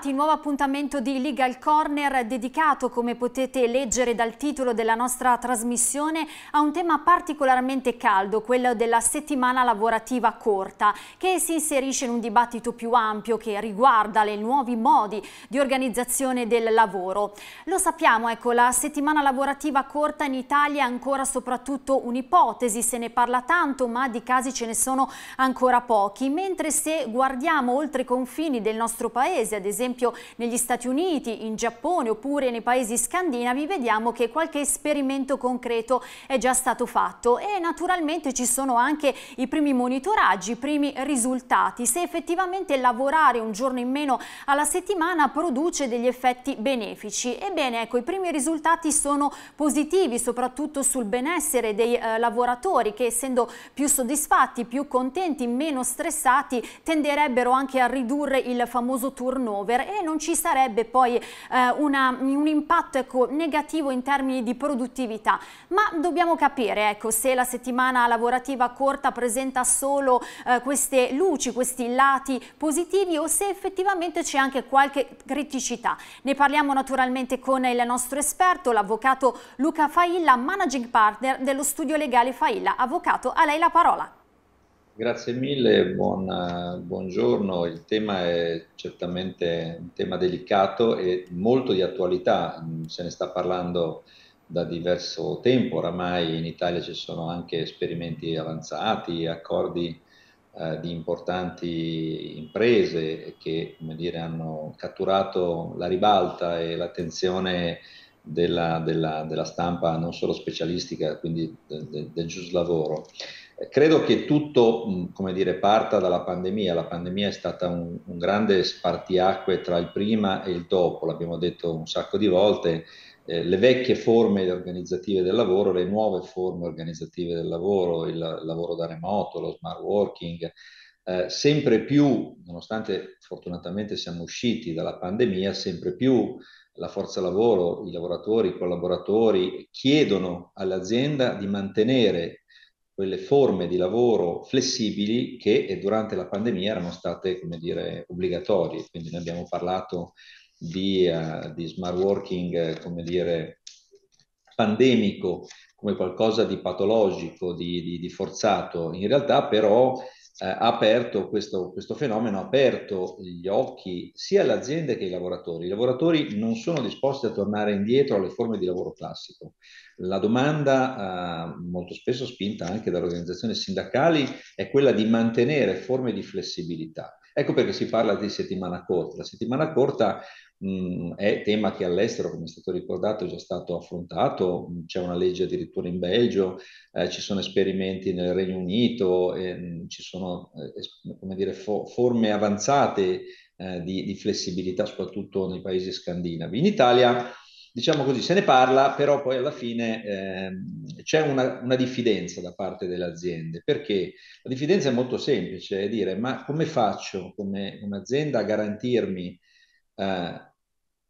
ritrovati, il nuovo appuntamento di Legal Corner dedicato, come potete leggere dal titolo della nostra trasmissione, a un tema particolarmente caldo, quello della settimana lavorativa corta, che si inserisce in un dibattito più ampio che riguarda le nuovi modi di organizzazione del lavoro. Lo sappiamo, ecco, la settimana lavorativa corta in Italia è ancora soprattutto un'ipotesi, se ne parla tanto, ma di casi ce ne sono ancora pochi, mentre se guardiamo oltre i confini del nostro paese, ad esempio esempio negli Stati Uniti, in Giappone oppure nei paesi scandinavi vediamo che qualche esperimento concreto è già stato fatto e naturalmente ci sono anche i primi monitoraggi, i primi risultati, se effettivamente lavorare un giorno in meno alla settimana produce degli effetti benefici. Ebbene, ecco, i primi risultati sono positivi, soprattutto sul benessere dei eh, lavoratori che essendo più soddisfatti, più contenti, meno stressati, tenderebbero anche a ridurre il famoso turnover leader e non ci sarebbe poi eh, una, un impatto ecco, negativo in termini di produttività. Ma dobbiamo capire ecco, se la settimana lavorativa corta presenta solo eh, queste luci, questi lati positivi o se effettivamente c'è anche qualche criticità. Ne parliamo naturalmente con il nostro esperto, l'avvocato Luca Failla, managing partner dello studio legale Failla. Avvocato, a lei la parola. Grazie mille, buon, buongiorno. Il tema è certamente un tema delicato e molto di attualità, se ne sta parlando da diverso tempo, oramai in Italia ci sono anche esperimenti avanzati, accordi eh, di importanti imprese che dire, hanno catturato la ribalta e l'attenzione della, della, della, stampa non solo specialistica, quindi del, del, del giusto Credo che tutto, come dire, parta dalla pandemia. La pandemia è stata un, un, grande spartiacque tra il prima e il dopo, l'abbiamo detto un sacco di volte. Eh, le vecchie forme organizzative del lavoro, le nuove forme organizzative del lavoro, il, il lavoro da remoto, lo smart working, eh, sempre più, nonostante fortunatamente siamo usciti dalla pandemia, sempre più la forza lavoro, i lavoratori, i collaboratori chiedono all'azienda di mantenere quelle forme di lavoro flessibili che eh, durante la pandemia erano state, come dire, obbligatorie. Quindi noi abbiamo parlato di, uh, di smart working, eh, come dire, pandemico, come qualcosa di patologico, di, di, di forzato. In realtà però eh, aperto questo, questo, fenomeno, ha aperto gli occhi sia alle aziende che ai lavoratori. I lavoratori non sono disposti a tornare indietro alle forme di lavoro classico. La domanda, eh, molto spesso spinta anche dalle organizzazioni sindacali, è quella di mantenere forme di flessibilità. Ecco perché si parla di settimana corta. La settimana corta mh, è tema che all'estero, come è stato ricordato, è già stato affrontato, c'è una legge addirittura in Belgio, eh, ci sono esperimenti nel Regno Unito, eh, ci sono eh, dire, fo- forme avanzate eh, di, di flessibilità, soprattutto nei paesi scandinavi. In Italia diciamo così, se ne parla, però poi alla fine eh, c'è una, una, diffidenza da parte delle aziende, perché la diffidenza è molto semplice, è dire ma come faccio come un'azienda a garantirmi eh,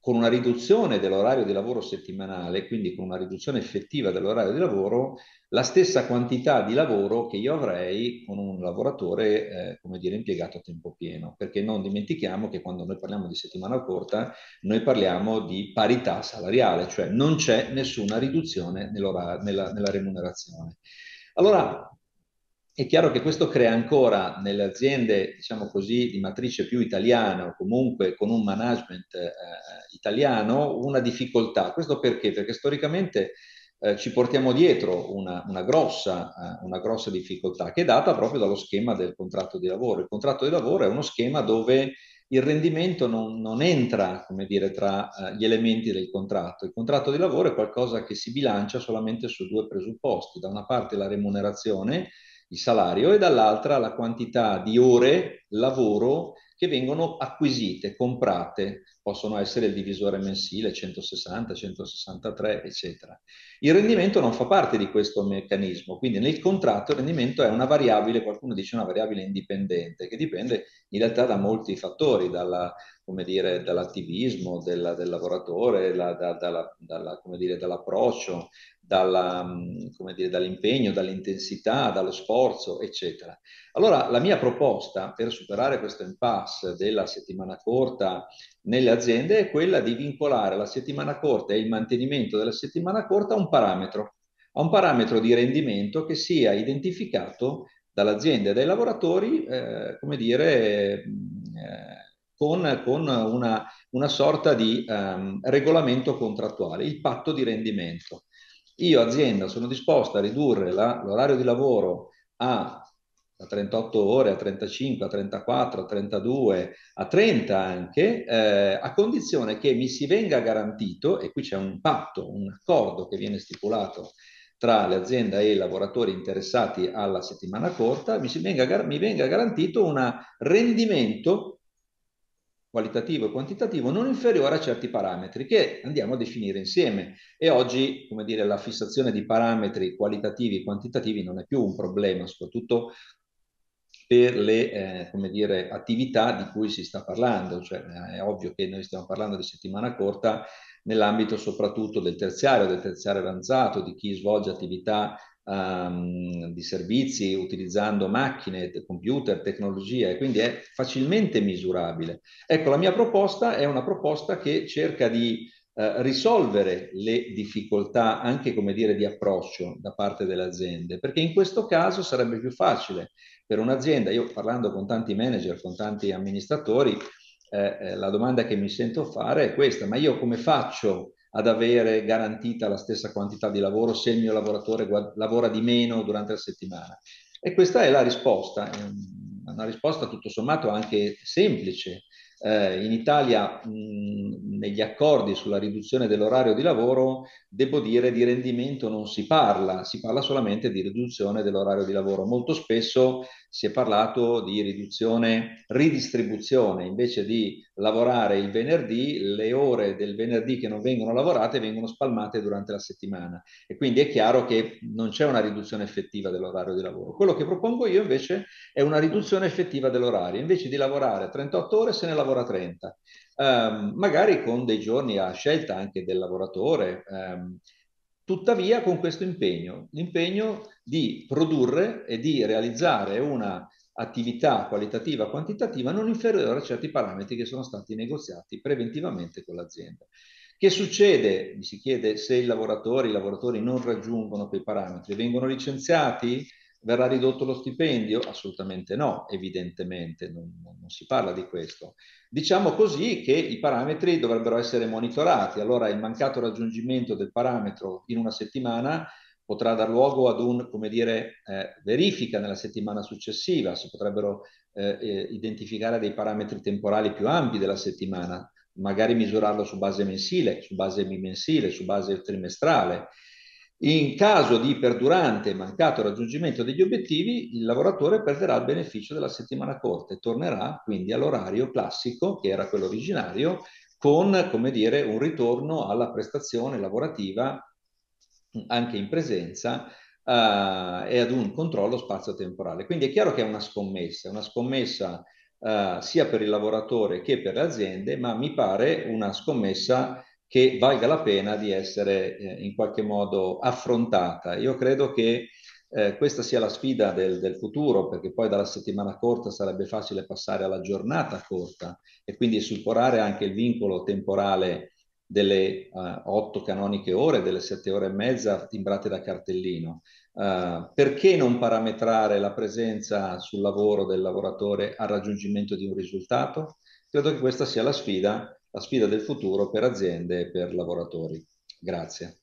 con una riduzione dell'orario di lavoro settimanale, quindi con una riduzione effettiva dell'orario di lavoro, la stessa quantità di lavoro che io avrei con un lavoratore, eh, come dire, impiegato a tempo pieno. Perché non dimentichiamo che quando noi parliamo di settimana corta, noi parliamo di parità salariale, cioè non c'è nessuna riduzione nella, nella remunerazione. Allora, è chiaro che questo crea ancora nelle aziende, diciamo così, di matrice più italiana o comunque con un management eh, italiano una difficoltà. Questo perché? Perché storicamente eh, ci portiamo dietro una, una, grossa, eh, una, grossa, difficoltà che è data proprio dallo schema del contratto di lavoro. Il contratto di lavoro è uno schema dove il rendimento non, non entra dire, tra eh, gli elementi del contratto. Il contratto di lavoro è qualcosa che si bilancia solamente su due presupposti. Da una parte la remunerazione, il salario, e dall'altra la quantità di ore lavoro che vengono acquisite, comprate, possono essere il divisore mensile 160, 163, eccetera. Il rendimento non fa parte di questo meccanismo, quindi nel contratto il rendimento è una variabile, qualcuno dice una variabile indipendente, che dipende in realtà da molti fattori, dalla, dire, dall'attivismo della, del lavoratore, la, da, dalla, dalla, dire, dall'approccio, dalla, come dire, dall'impegno, dall'intensità, dallo sforzo, eccetera. Allora la mia proposta per superare questo impasse della settimana corta nelle aziende è quella di vincolare la settimana corta e il mantenimento della settimana corta a un parametro, a un parametro di rendimento che sia identificato dall'azienda e dai lavoratori, eh, come dire, eh, con, con una, una, sorta di ehm, regolamento contrattuale, il patto di rendimento io azienda sono disposta a ridurre la, l'orario di lavoro a a 38 ore, a 35, a 34, a 32, a 30 anche, eh, a condizione che mi si venga garantito, e qui c'è un patto, un accordo che viene stipulato tra l'azienda e i lavoratori interessati alla settimana corta, mi, venga, mi venga garantito un rendimento qualitativo e quantitativo non inferiore a certi parametri che andiamo a definire insieme e oggi, come dire, la fissazione di parametri qualitativi e quantitativi non è più un problema, soprattutto per le eh, come dire, attività di cui si sta parlando, cioè eh, è ovvio che noi stiamo parlando di settimana corta nell'ambito soprattutto del terziario, del terziario avanzato, di chi svolge attività um, di servizi utilizzando macchine, computer, tecnologia e quindi è facilmente misurabile. Ecco, la mia proposta è una proposta che cerca di eh, risolvere le difficoltà anche come dire di approccio da parte delle aziende perché in questo caso sarebbe più facile per un'azienda io parlando con tanti manager con tanti amministratori eh, eh la domanda che mi sento fare è questa ma io come faccio ad avere garantita la stessa quantità di lavoro se il mio lavoratore guad- lavora di meno durante la settimana? E questa è la risposta, una risposta tutto sommato anche semplice, eh, in Italia, mh, negli accordi sulla riduzione dell'orario di lavoro, devo dire di rendimento non si parla, si parla solamente di riduzione dell'orario di lavoro. Molto spesso si è parlato di riduzione, ridistribuzione, invece di lavorare il venerdì, le ore del venerdì che non vengono lavorate vengono spalmate durante la settimana e quindi è chiaro che non c'è una riduzione effettiva dell'orario di lavoro. Quello che propongo io invece è una riduzione effettiva dell'orario, invece di lavorare 38 ore se ne lavora lavora 30, um, ehm, magari con dei giorni a scelta anche del lavoratore, um, tuttavia con questo impegno, l'impegno di produrre e di realizzare una attività qualitativa quantitativa non inferiore a certi parametri che sono stati negoziati preventivamente con l'azienda. Che succede? Mi si chiede se i lavoratori, i lavoratori non raggiungono quei parametri, vengono licenziati? Verrà ridotto lo stipendio? Assolutamente no, evidentemente, non, non, si parla di questo. Diciamo così che i parametri dovrebbero essere monitorati, allora il mancato raggiungimento del parametro in una settimana potrà dar luogo ad un, come dire, eh, verifica nella settimana successiva, si potrebbero eh, eh identificare dei parametri temporali più ampi della settimana, magari misurarlo su base mensile, su base bimensile, su base trimestrale. In caso di perdurante mancato raggiungimento degli obiettivi, il lavoratore perderà il beneficio della settimana corta e tornerà quindi all'orario classico, che era quello originario, con come dire, un ritorno alla prestazione lavorativa anche in presenza uh, e ad un controllo spazio-temporale. Quindi è chiaro che è una scommessa, una scommessa uh, sia per il lavoratore che per le aziende, ma mi pare una scommessa che valga la pena di essere eh, in qualche modo affrontata. Io credo che eh, questa sia la sfida del, del, futuro, perché poi dalla settimana corta sarebbe facile passare alla giornata corta e quindi superare anche il vincolo temporale delle eh, otto canoniche ore, delle sette ore e mezza timbrate da cartellino. Uh, perché non parametrare la presenza sul lavoro del lavoratore al raggiungimento di un risultato? Credo che questa sia la sfida la sfida del futuro per aziende e per lavoratori. Grazie.